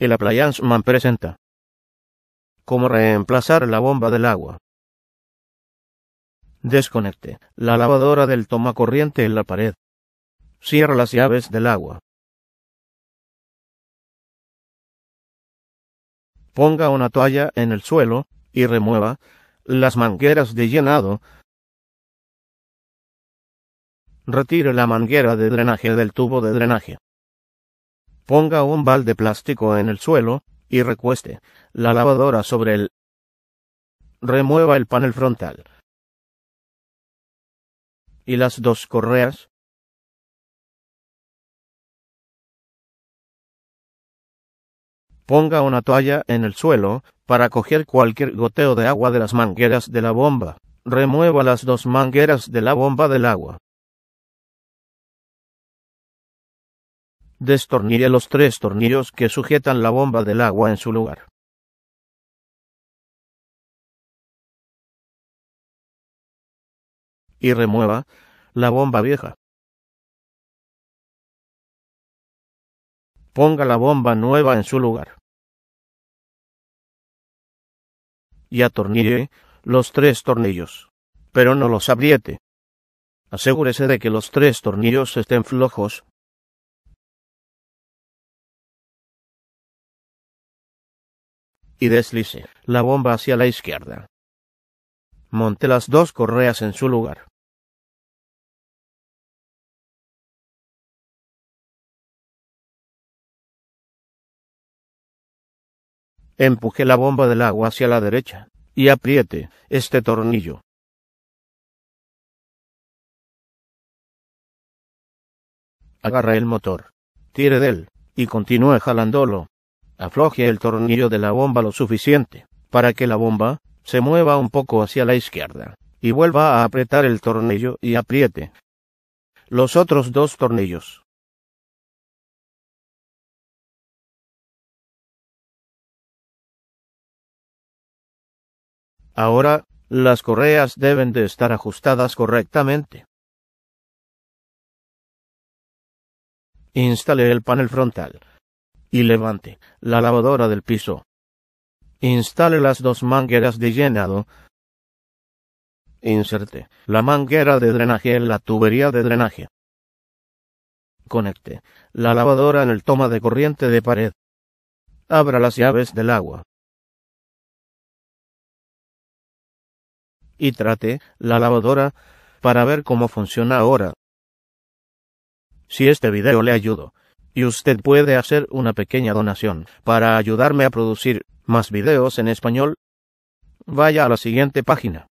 El Appliance Man presenta Cómo reemplazar la bomba del agua. Desconecte la lavadora del tomacorriente en la pared. Cierra las llaves del agua. Ponga una toalla en el suelo y remueva las mangueras de llenado. Retire la manguera de drenaje del tubo de drenaje. Ponga un balde plástico en el suelo y recueste la lavadora sobre él. Remueva el panel frontal y las dos correas. Ponga una toalla en el suelo para coger cualquier goteo de agua de las mangueras de la bomba. Remueva las dos mangueras de la bomba del agua. Destornille los tres tornillos que sujetan la bomba del agua en su lugar. Y remueva la bomba vieja. Ponga la bomba nueva en su lugar. Y atornille los tres tornillos, pero no los apriete. Asegúrese de que los tres tornillos estén flojos y deslice, la bomba hacia la izquierda. Monté las dos correas en su lugar. Empuje la bomba del agua hacia la derecha y apriete este tornillo. Agarra el motor, tire de él y continúe jalándolo afloje el tornillo de la bomba lo suficiente para que la bomba se mueva un poco hacia la izquierda y vuelva a apretar el tornillo y apriete los otros dos tornillos. Ahora, las correas deben de estar ajustadas correctamente. Instale el panel frontal y levante la lavadora del piso. Instale las dos mangueras de llenado. Inserte la manguera de drenaje en la tubería de drenaje. Conecte la lavadora en el toma de corriente de pared. Abra las llaves del agua. Y trate la lavadora para ver cómo funciona ahora. Si este video le ayudó, y usted puede hacer una pequeña donación para ayudarme a producir más videos en español. Vaya a la siguiente página.